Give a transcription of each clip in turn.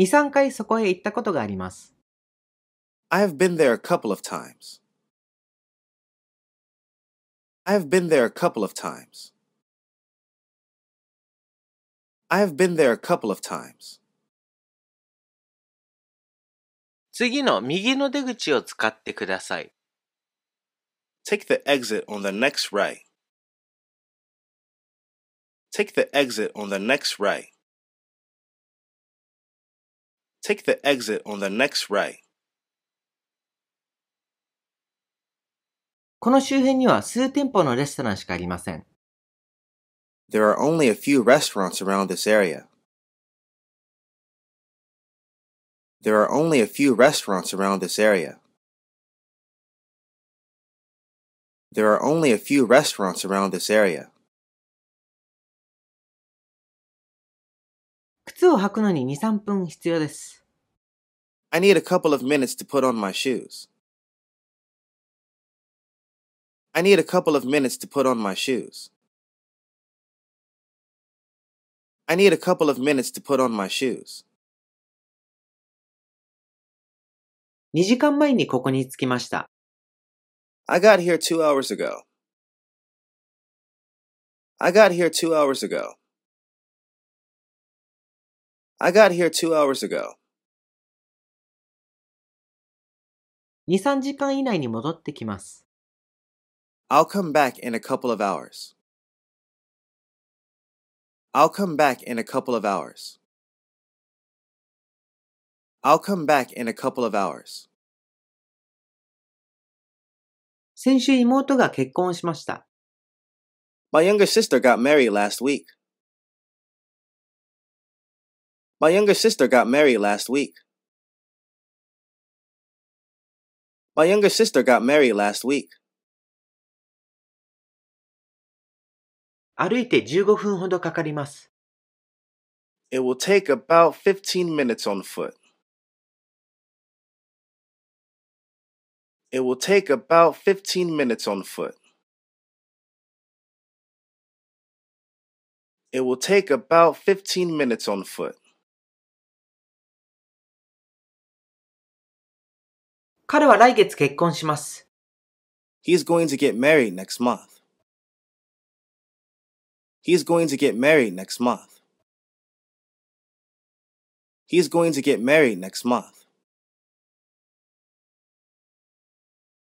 2、3回そこへ行ったことがあります。I have been there a couple of times. I have been there a couple of times. I have been there a couple of times. 次の右の出口を使ってください。Take the exit on the next right. Take the exit on the next right. Take the exit on the next right. この周辺には数店舗のレストランしかありません。There are only a few restaurants around this area. are only a few restaurants around this area. There are only a few restaurants around this area. を履くのに2、3分必要です。I need a couple of minutes to put on my shoes. I need a couple of minutes to put on my shoes. I need a couple of minutes to put on my shoes. 二時間前にここに着きました。I got here two hours ago. I got here two hours ago. I got here two hours ago. i will come back in a couple of hours. I'll come back in a couple of hours. I'll come back in a couple of hours. 先週妹が結婚しました。My younger sister got married last week. My younger sister got married last week. My younger sister got married last week. 歩いて15分ほどかかります。It will take about 15 minutes on foot. It will take about 15 minutes on foot. It will take about 15 minutes on foot. 彼は来月結婚します。He's going to get married next month. He's going to get married next month. He's going to get married next month.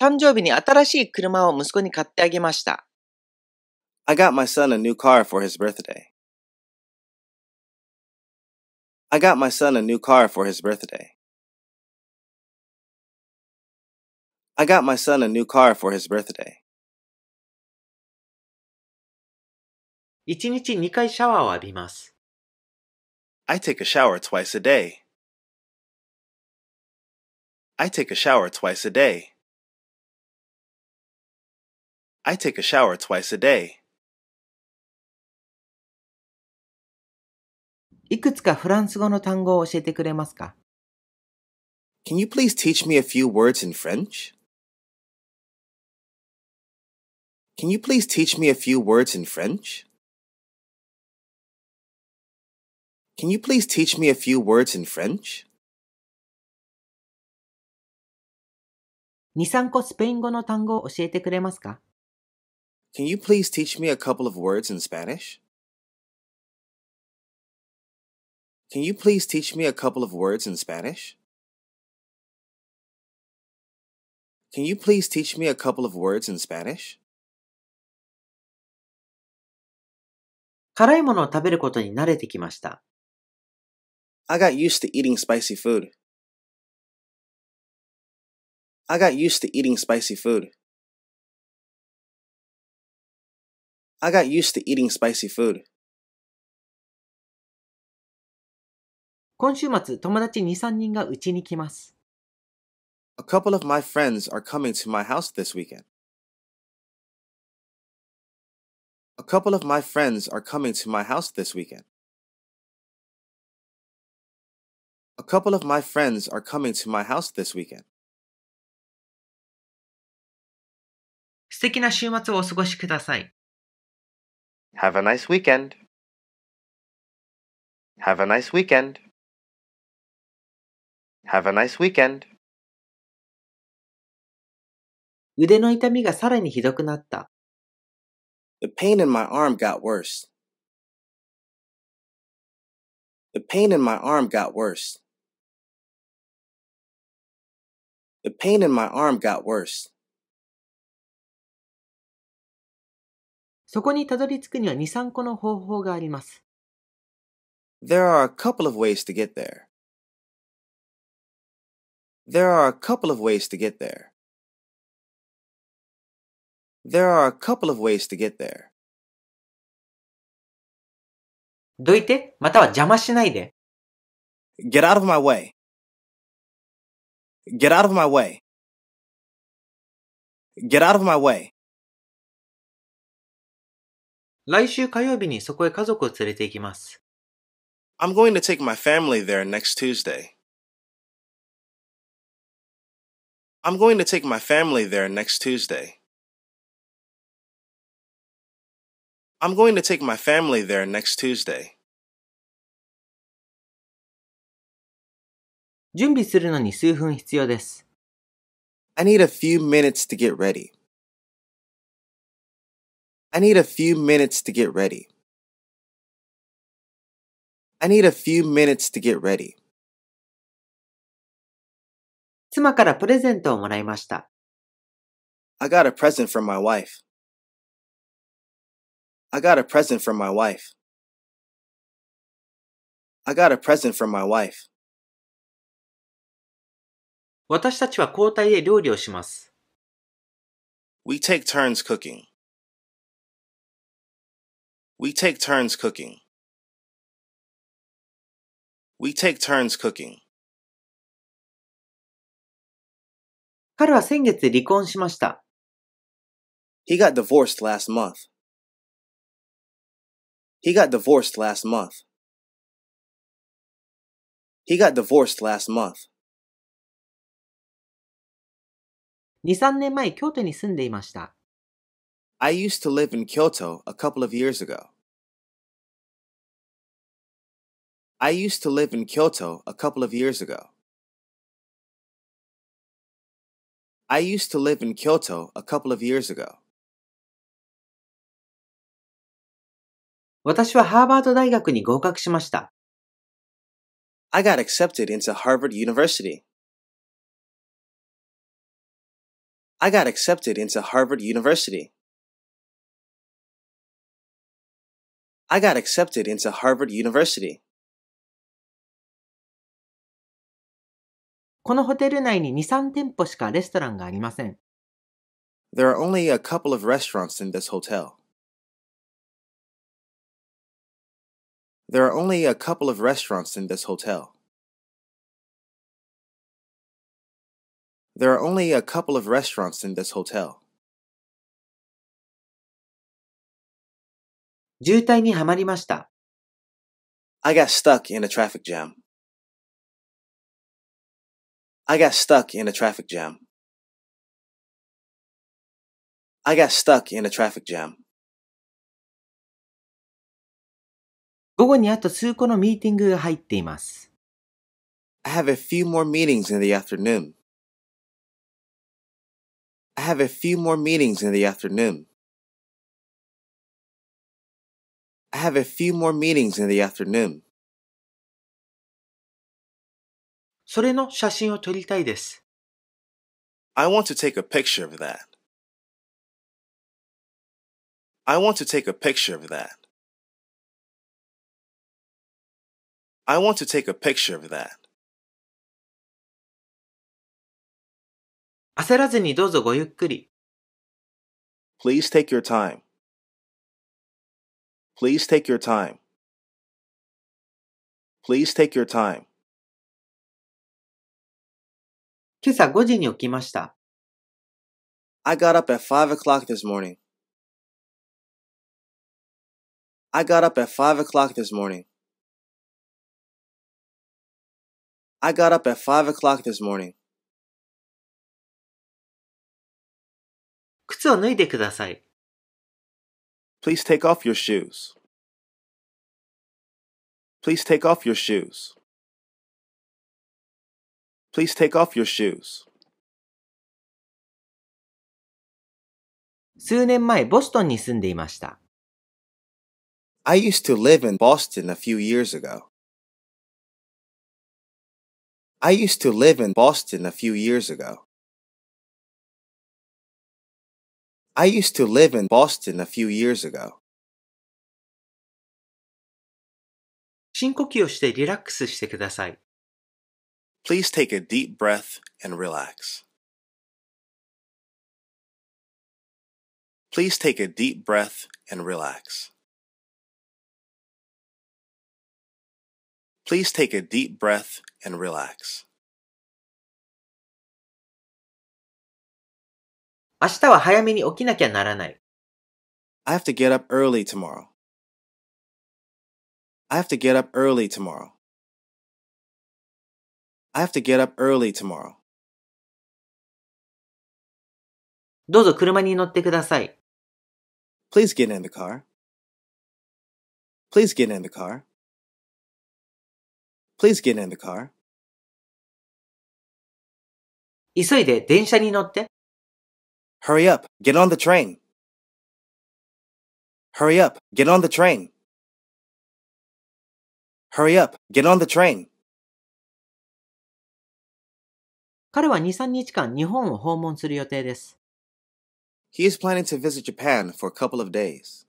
誕生日に新しい車を息子に買ってあげました。I got my son a new car for his birthday. I got my son a new car for his birthday. I got my son a new car for his birthday. 一日2回シャワーを浴びます。I take a shower twice a day. I take a shower twice a day. I take a shower twice a day. いくつかフランス語の単語を教えてくれますか Can you please teach me a few words in French? Can you please teach me a few words in French? Can you please teach me a few words in French? 23個スペイン語の単語を教えてくれますか Can you please teach me a couple of words in Spanish? Can you please teach me a couple of words in Spanish? Can you please teach me a couple of words in Spanish? 辛いものを食べることに慣れてきました。I got used to eating spicy food. I got used to eating spicy food. I got used to eating spicy food. 今週末、友達2、3人がうちに来ます。A couple of my friends are coming to my house this weekend. A couple of my friends are coming to my house this weekend. A couple of my friends are coming to my house this weekend. 素敵な週末をお過ごしください。Have a nice weekend. Have a nice weekend. Have a nice weekend. 腕の痛みがさらにひどくなった。the pain in my arm got worse. The pain in my arm got worse. The pain in my arm got worse. そこにたどり着くには2、3個の方法があります。There are a couple of ways to get there. There are a couple of ways to get there. There are a couple of ways to get there. どいて、または邪魔しないで。Get out of my way. Get out of my way. Get out of my way. 来週火曜日にそこへ家族を連れて行きます。I'm going to take my family there next Tuesday. I'm going to take my family there next Tuesday. I'm going to take my family there next Tuesday. 準備するのに数分必要です。I need a few minutes to get ready. I need a few minutes to get ready. I need a few minutes to get ready. 妻からプレゼントをもらいました。I got a present from my wife. I got a present from my wife. I got a present from my wife. 私たちは交代で料理をします。We take turns cooking. We take turns cooking. We take turns cooking. 彼は先月離婚しました。He got divorced last month. He got divorced last month. He got divorced last month. 2,3年前、京都に住んでいました。I used to live in Kyoto a couple of years ago. I used to live in Kyoto a couple of years ago. I used to live in Kyoto a couple of years ago. 私はハーバード大学に合格しました。I got accepted into Harvard University. I got accepted into Harvard University. I got accepted into Harvard University. このホテル内に2、3店舗しかレストランがありません。There are only a couple of restaurants in this hotel. There are only a couple of restaurants in this hotel. There are only a couple of restaurants in this hotel. 渋滞にはまりました。I got stuck in a traffic jam. I got stuck in a traffic jam. I got stuck in a traffic jam. 午後にあと数個のミーティングが入っています。I have a few more meetings in the afternoon. I have a few more meetings in the afternoon. I have a few more meetings in the afternoon. それの写真を撮りたいです。I want to take a picture of that. I want to take a picture of that. I want to take a picture of that. 焦らずにどうぞごゆっくり。Please take your time. Please take your time. Please take your time. 今朝5時に起きました。I got up at 5 o'clock this morning. I got up at 5 o'clock this morning. I got up at 5 o'clock this morning. 靴を脱いでください。Please take off your shoes. Please take off your shoes. Please take off your shoes. 数年前、ボストンに住んでいました。I used to live in Boston a few years ago. I used to live in Boston a few years ago. I used to live in Boston a few years ago. 深呼吸をしてリラックスしてください。Please take a deep breath and relax. Please take a deep breath and relax. Please take a deep breath and relax. 明日は早めに起きなきゃならない。I have to get up early tomorrow. I have to get up early tomorrow. I have to get up early tomorrow. どうぞ車に乗ってください。Please get in the car. Please get in the car. Please get in the car. 急いで電車に乗って。Hurry up, get on the train. Hurry up, get on the train. Hurry up, get on the train. 彼は2、3日間日本を訪問する予定です。He is planning to visit Japan for a couple of days.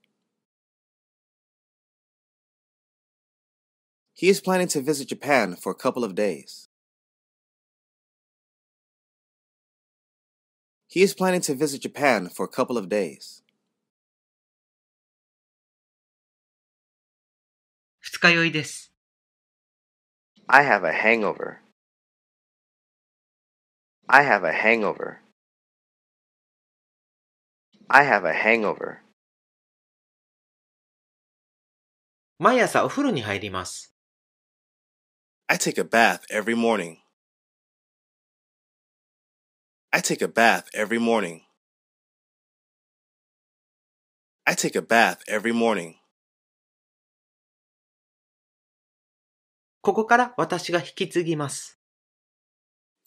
He is planning to visit Japan for a couple of days. He is planning to visit Japan for a couple of days. 二日酔いです。I have a hangover. I have a hangover. I have a hangover. 毎朝お風呂に入ります。I take a bath every morning. I take a bath every morning. I take a bath every morning. ここから私が引き継ぎます。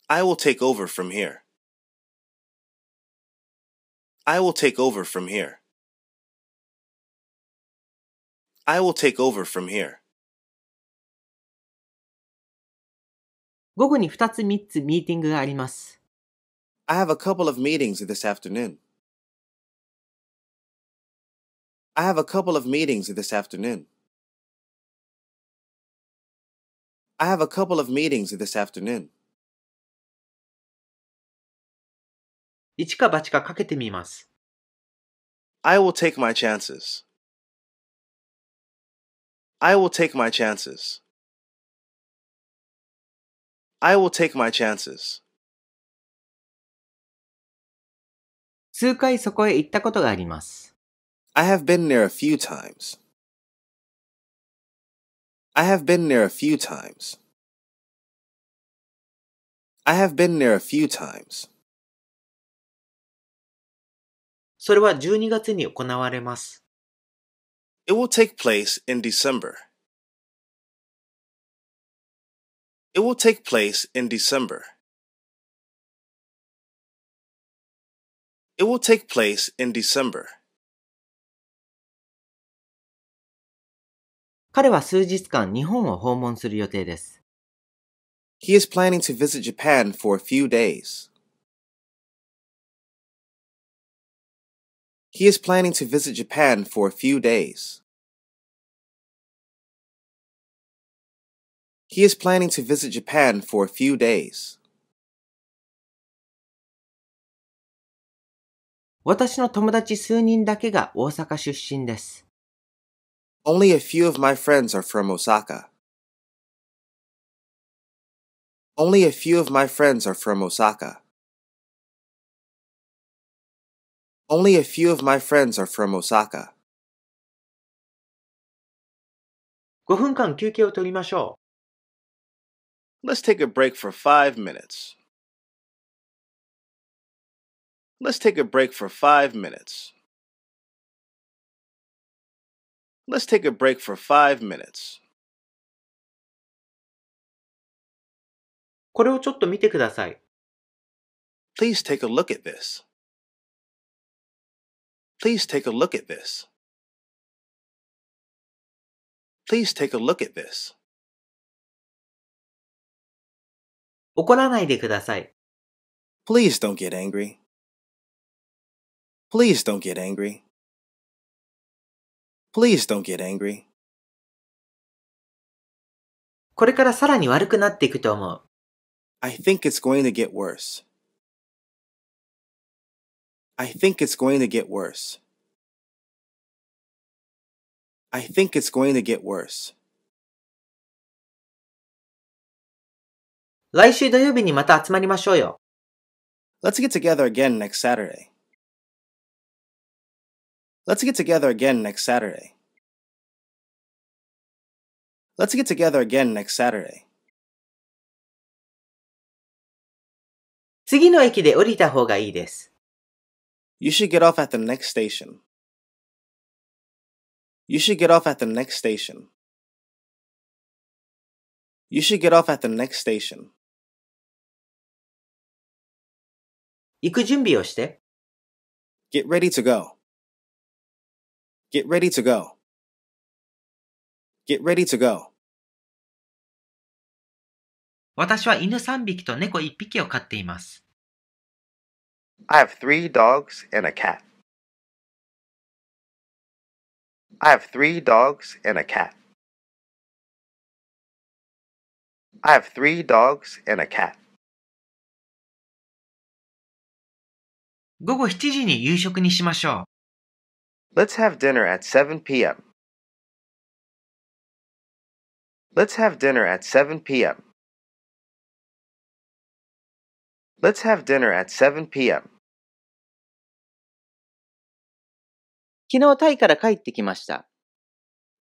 I will take over from here. I will take over from here. I will take over from here. 午後に2つ3つミーティングがあります。I have a couple of meetings this afternoon. I have a couple of meetings this afternoon. I have a couple of meetings this afternoon. 一か八かかけてみます。I will take my chances. I will take my chances. I will take my chances. 数回そこへ行ったことがあります。I have been there a few times. I have been there a few times. I have been there a few times. それは12月に行われます。It will take place in December. It will take place in December. It will take place in December. 彼は数日間日本を訪問する予定です。He is planning to visit Japan for a few He is planning to visit Japan for a few days. He is planning to visit Japan for a few days. 私の友達数人だけが大阪出身です。Only a few of my friends are from Osaka. Only a few of my friends are from Osaka. Only a few of my friends are from Osaka. 5分間休憩を取りましょう。Let's take a break for five minutes. Let's take a break for five minutes. Let's take a break for five minutes. これをちょっと見てください。Please take a look at this. Please take a look at this. Please take a look at this. 怒らないでください。Please don't get angry. Please don't get angry. Please don't get angry. これからさらに悪くなっていくと思う。I think it's going to get worse. I think it's going to get worse. I think it's going to get worse. 来週土曜日にまた集まりましょうよ。Let's get together again next Saturday. Let's get together again next Saturday. Let's get together again next Saturday. 次の駅で降りた方がいいです。You should get off at the next station. You should get off at the next station. You should get off at the next station. 行く準備をして。Get ready to go. Get ready to go. Get ready to go. 私は犬3匹と猫1匹を飼っています。I have three dogs and a cat. I have three dogs and a cat. I have three dogs and a cat. 午後7時に夕食にしましょう。Let's have dinner at 7 p.m. Let's have dinner at 7 p.m. Let's have dinner at 7 p.m. 昨日タイから帰ってきました。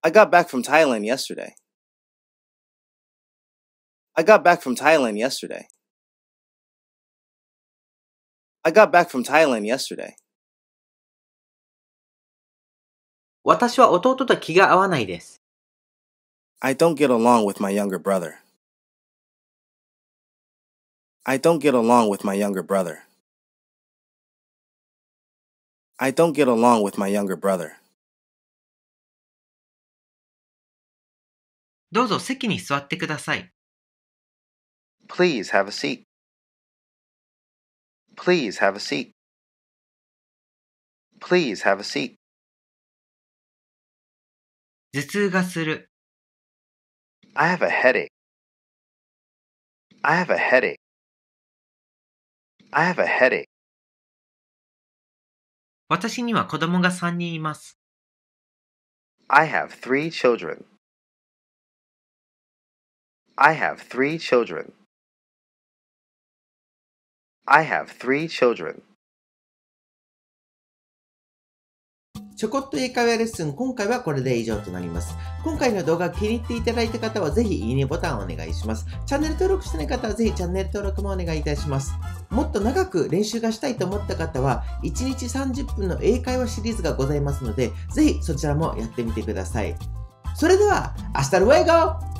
I got back from Thailand yesterday. I got back from Thailand yesterday. I got back from Thailand yesterday. 私は弟と気が合わないです。I don't get along with my younger brother. I don't get along with my younger brother. I don't get along with my younger brother. どうぞ席に座ってください。Please have a seat. Please have a seat. Please have a seat. 頭痛がする。I have a headache. I have a headache. I have a headache. 私には子供が3人います。I have three children. I have three children. I have three children. ちょこっと英会話レッスン、今回はこれで以上となります。今回の動画気に入っていただいた方はぜひいいねボタンをお願いします。チャンネル登録してない方はぜひチャンネル登録もお願いいたします。もっと長く練習がしたいと思った方は、1日30分の英会話シリーズがございますので、ぜひそちらもやってみてください。それでは、明日の luego!